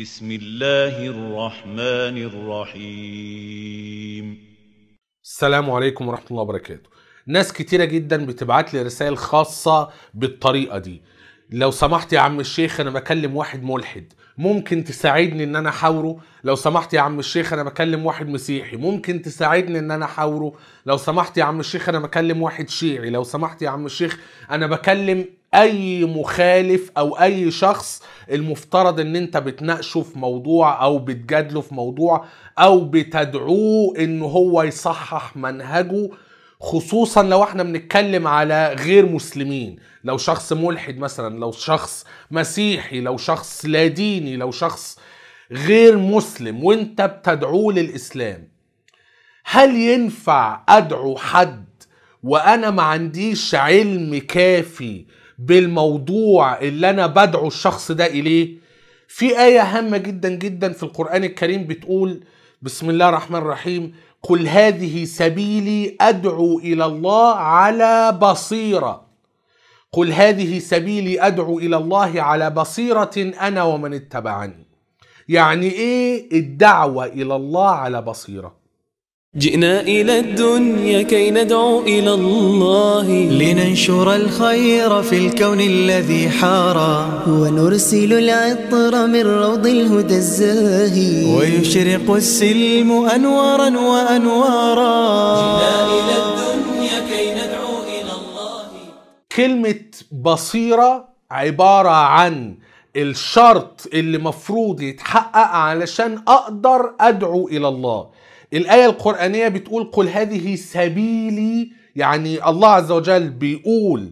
بسم الله الرحمن الرحيم السلام عليكم ورحمة الله وبركاته ناس كتيرة جدا بتبعت لي رسائل خاصة بالطريقة دي لو سمحت يا عم الشيخ انا بكلم واحد ملحد ممكن تساعدني ان انا احاوره لو سمحت يا عم الشيخ انا بكلم واحد مسيحي ممكن تساعدني ان انا احاوره لو سمحت يا عم الشيخ انا بكلم واحد شيعي لو سمحت يا عم الشيخ انا بكلم اي مخالف او اي شخص المفترض ان انت بتناقشه في موضوع او بتجادله في موضوع او بتدعوه ان هو يصحح منهجه خصوصا لو احنا بنتكلم على غير مسلمين لو شخص ملحد مثلا لو شخص مسيحي لو شخص لا ديني لو شخص غير مسلم وانت بتدعوه للاسلام هل ينفع ادعو حد وانا ما عنديش علم كافي بالموضوع اللي انا بدعو الشخص ده اليه في ايه هامه جدا جدا في القران الكريم بتقول بسم الله الرحمن الرحيم قل هذه سبيلي ادعو الى الله على بصيره قل هذه سبيلي ادعو الى الله على بصيره انا ومن اتبعني يعني ايه الدعوه الى الله على بصيره جئنا إلى الدنيا كي ندعو إلى الله لننشر الخير في الكون الذي حارى ونرسل العطر من روض الهدى الزاهي ويشرق السلم أنوارا وأنوارا جئنا إلى الدنيا كي ندعو إلى الله كلمة بصيرة عبارة عن الشرط اللي مفروض يتحقق علشان أقدر أدعو إلى الله الآية القرآنية بتقول قل هذه سبيلي يعني الله عز وجل بيقول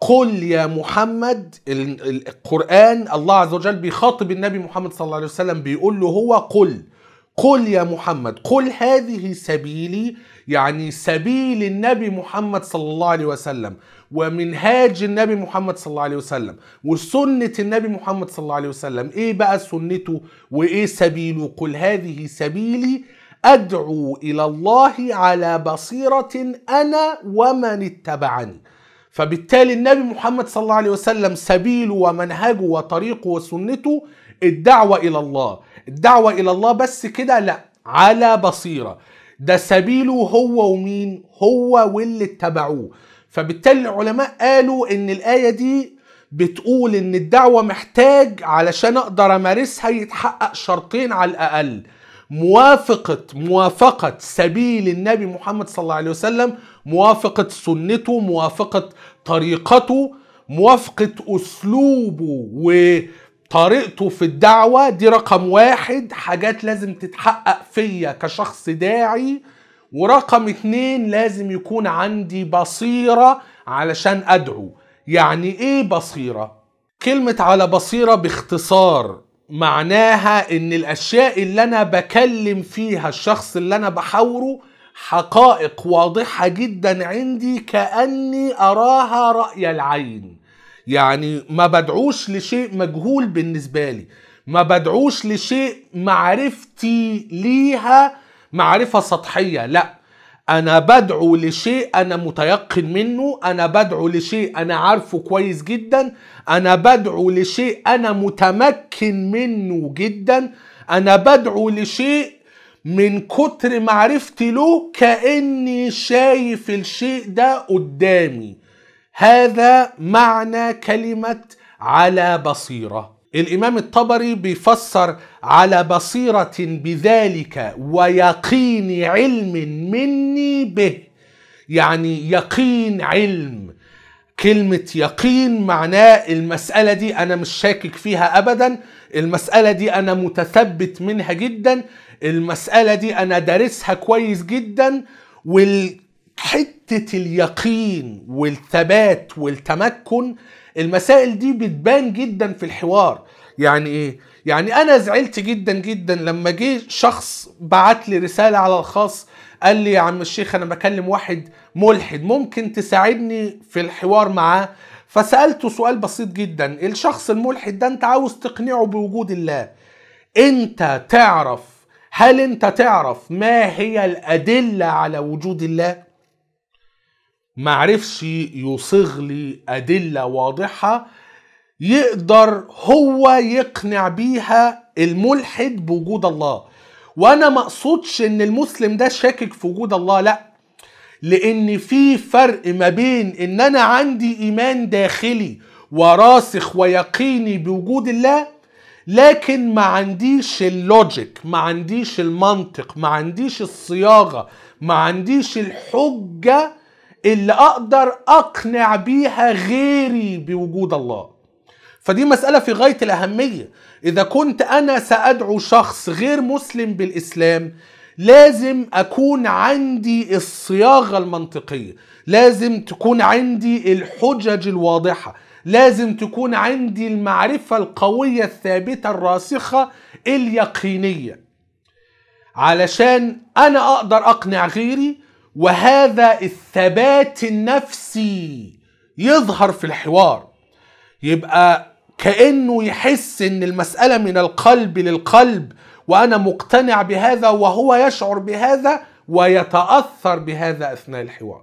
قل يا محمد القرآن الله عز وجل بيخاطب النبي محمد صلى الله عليه وسلم بيقول له هو قل قل يا محمد قل هذه سبيلي يعني سبيل النبي محمد صلى الله عليه وسلم ومنهاج النبي محمد صلى الله عليه وسلم وسنة النبي محمد صلى الله عليه وسلم ايه بقى سنته وايه سبيله قل هذه سبيلي أدعو إلى الله على بصيرة أنا ومن اتبعني فبالتالي النبي محمد صلى الله عليه وسلم سبيله ومنهجه وطريقه وسنته الدعوة إلى الله الدعوة إلى الله بس كده لا على بصيرة ده سبيله هو ومين هو واللي اتبعوه فبالتالي العلماء قالوا ان الآية دي بتقول ان الدعوة محتاج علشان اقدر امارسها يتحقق شرطين على الاقل موافقة موافقة سبيل النبي محمد صلى الله عليه وسلم موافقة سنته موافقة طريقته موافقة أسلوبه وطريقته في الدعوة دي رقم واحد حاجات لازم تتحقق فيا كشخص داعي ورقم اتنين لازم يكون عندي بصيرة علشان أدعو يعني إيه بصيرة؟ كلمة على بصيرة باختصار معناها ان الاشياء اللي انا بكلم فيها الشخص اللي انا بحاوره حقائق واضحة جدا عندي كأني أراها رأي العين يعني ما بدعوش لشيء مجهول بالنسبة لي ما بدعوش لشيء معرفتي ليها معرفة سطحية لأ انا بدعو لشيء انا متيقن منه انا بدعو لشيء انا عارفه كويس جدا انا بدعو لشيء انا متمكن منه جدا انا بدعو لشيء من كتر معرفتي له كاني شايف الشيء ده قدامي هذا معنى كلمه على بصيره الإمام الطبري بيفسر على بصيرة بذلك ويقين علم مني به يعني يقين علم كلمة يقين معناه المسألة دي أنا مش شاكك فيها أبدا المسألة دي أنا متثبت منها جدا المسألة دي أنا دارسها كويس جدا وحتة اليقين والثبات والتمكن المسائل دي بتبان جدا في الحوار يعني ايه يعني انا زعلت جدا جدا لما جه شخص بعت لي رساله على الخاص قال لي يا عم الشيخ انا بكلم واحد ملحد ممكن تساعدني في الحوار معاه فسالته سؤال بسيط جدا الشخص الملحد ده انت عاوز تقنعه بوجود الله انت تعرف هل انت تعرف ما هي الادله على وجود الله معرفش يصيغ لي أدلة واضحة يقدر هو يقنع بيها الملحد بوجود الله وانا ما اقصدش ان المسلم ده شاكك في وجود الله لا لان في فرق ما بين ان انا عندي ايمان داخلي وراسخ ويقيني بوجود الله لكن ما عنديش اللوجيك ما عنديش المنطق ما عنديش الصياغه ما عنديش الحجه اللي اقدر اقنع بيها غيري بوجود الله فدي مسألة في غاية الأهمية إذا كنت أنا سأدعو شخص غير مسلم بالإسلام لازم أكون عندي الصياغة المنطقية لازم تكون عندي الحجج الواضحة لازم تكون عندي المعرفة القوية الثابتة الراسخة اليقينية علشان أنا أقدر أقنع غيري وهذا الثبات النفسي يظهر في الحوار يبقى كانه يحس ان المساله من القلب للقلب وانا مقتنع بهذا وهو يشعر بهذا ويتاثر بهذا اثناء الحوار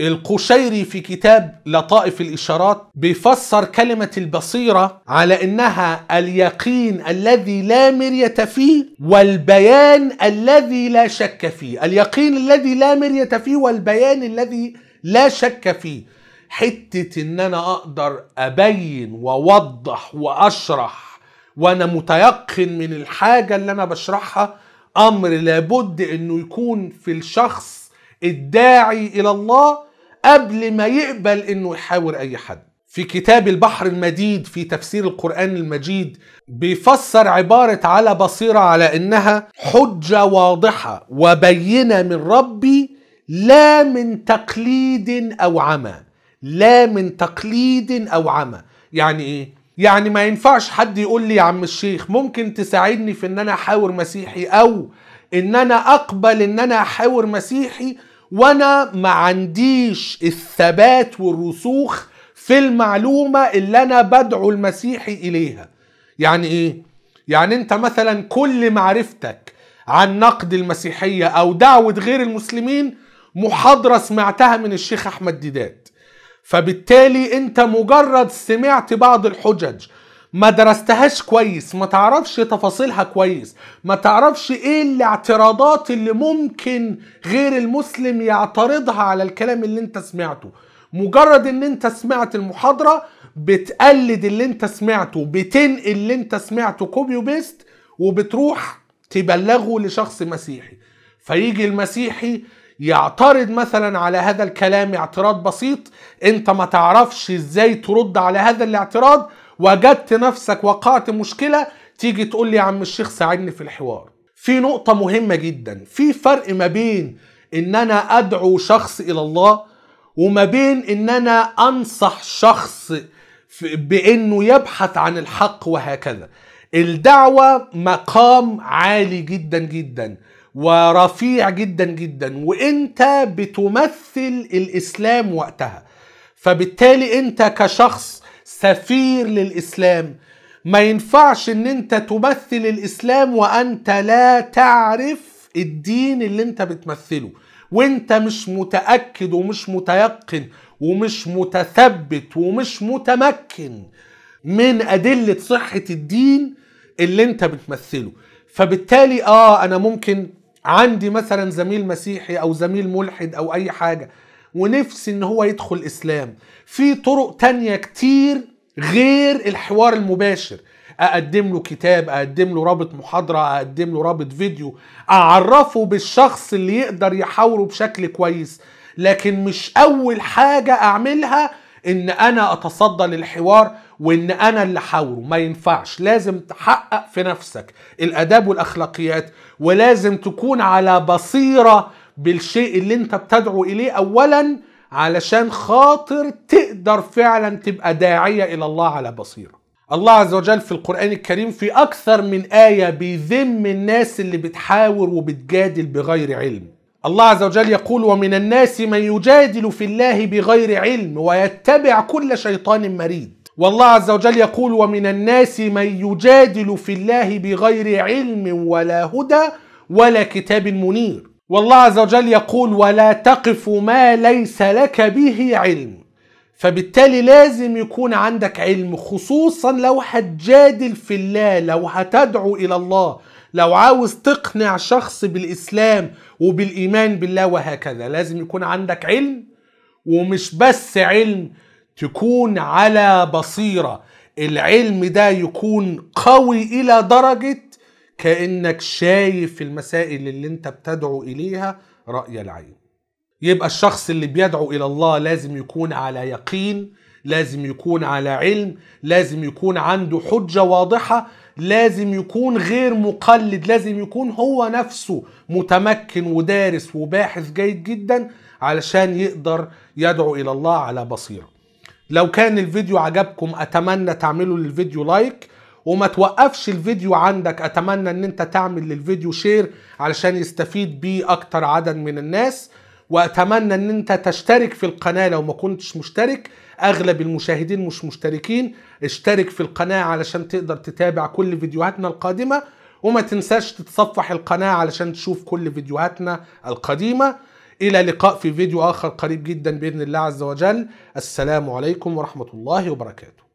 القشيري في كتاب لطائف الاشارات بيفسر كلمه البصيره على انها اليقين الذي لا مريه فيه والبيان الذي لا شك فيه اليقين الذي لا مريه فيه والبيان الذي لا شك فيه حته ان انا اقدر ابين واوضح واشرح وانا متيقن من الحاجه اللي انا بشرحها امر لابد انه يكون في الشخص الداعي الى الله قبل ما يقبل انه يحاور اي حد في كتاب البحر المديد في تفسير القرآن المجيد بيفسر عبارة على بصيرة على إنها حجة واضحة وبينة من ربي لا من تقليد أو عمى لا من تقليد او عمى يعني ايه يعني ما ينفعش حد يقول لي يا عم الشيخ ممكن تساعدني في ان انا احاور مسيحي او ان انا اقبل ان انا احاور مسيحي وانا ما عنديش الثبات والرسوخ في المعلومة اللي انا بدعو المسيحي اليها يعني ايه يعني انت مثلا كل معرفتك عن نقد المسيحية او دعوة غير المسلمين محاضرة سمعتها من الشيخ احمد ديدات فبالتالي انت مجرد سمعت بعض الحجج ما درستهاش كويس ما تعرفش تفاصيلها كويس ما تعرفش ايه الاعتراضات اللي ممكن غير المسلم يعترضها على الكلام اللي انت سمعته مجرد ان انت سمعت المحاضرة بتقلد اللي انت سمعته بتنقل اللي انت سمعته كوبي وبيست وبتروح تبلغه لشخص مسيحي فيجي المسيحي يعترض مثلا على هذا الكلام اعتراض بسيط انت ما تعرفش ازاي ترد على هذا الاعتراض وجدت نفسك وقعت مشكلة تيجي تقول لي يا عم الشيخ ساعدني في الحوار في نقطة مهمة جدا في فرق ما بين ان انا ادعو شخص الى الله وما بين ان انا انصح شخص بانه يبحث عن الحق وهكذا الدعوة مقام عالي جدا جدا ورفيع جدا جدا وانت بتمثل الاسلام وقتها فبالتالي انت كشخص سفير للاسلام ما ينفعش ان انت تمثل الاسلام وانت لا تعرف الدين اللي انت بتمثله وانت مش متاكد ومش متيقن ومش متثبت ومش متمكن من ادله صحه الدين اللي انت بتمثله فبالتالي اه انا ممكن عندي مثلا زميل مسيحي او زميل ملحد او اي حاجه ونفسي ان هو يدخل اسلام في طرق تانية كتير غير الحوار المباشر اقدم له كتاب اقدم له رابط محاضره اقدم له رابط فيديو اعرفه بالشخص اللي يقدر يحاوره بشكل كويس لكن مش اول حاجه اعملها ان انا اتصدى للحوار وان انا اللي حاوره ما ينفعش لازم تحقق في نفسك الاداب والاخلاقيات ولازم تكون على بصيره بالشيء اللي انت بتدعو اليه اولا علشان خاطر تقدر فعلا تبقى داعيه الى الله على بصيره الله عز وجل في القرآن الكريم في أكثر من آية بيذم الناس اللي بتحاور وبتجادل بغير علم الله عز وجل يقول ومن الناس من يجادل في الله بغير علم ويتبع كل شيطان مريد والله عز وجل يقول ومن الناس من يجادل في الله بغير علم ولا هدى ولا كتاب منير والله عز وجل يقول ولا تقف ما ليس لك به علم فبالتالي لازم يكون عندك علم خصوصا لو هتجادل في الله لو هتدعو الى الله لو عاوز تقنع شخص بالإسلام وبالإيمان بالله وهكذا لازم يكون عندك علم ومش بس علم تكون على بصيرة العلم ده يكون قوي إلى درجة كأنك شايف المسائل اللي انت بتدعو إليها رأي العين يبقى الشخص اللي بيدعو إلى الله لازم يكون على يقين لازم يكون على علم لازم يكون عنده حجة واضحة لازم يكون غير مقلد لازم يكون هو نفسه متمكن ودارس وباحث جيد جدا علشان يقدر يدعو الى الله على بصيره لو كان الفيديو عجبكم اتمنى تعملوا للفيديو لايك وما توقفش الفيديو عندك اتمنى ان انت تعمل للفيديو شير علشان يستفيد بيه اكتر عدد من الناس واتمنى ان انت تشترك في القناه لو ما كنتش مشترك اغلب المشاهدين مش مشتركين اشترك في القناه علشان تقدر تتابع كل فيديوهاتنا القادمه وما تنساش تتصفح القناه علشان تشوف كل فيديوهاتنا القديمه الى لقاء في فيديو اخر قريب جدا باذن الله عز وجل السلام عليكم ورحمه الله وبركاته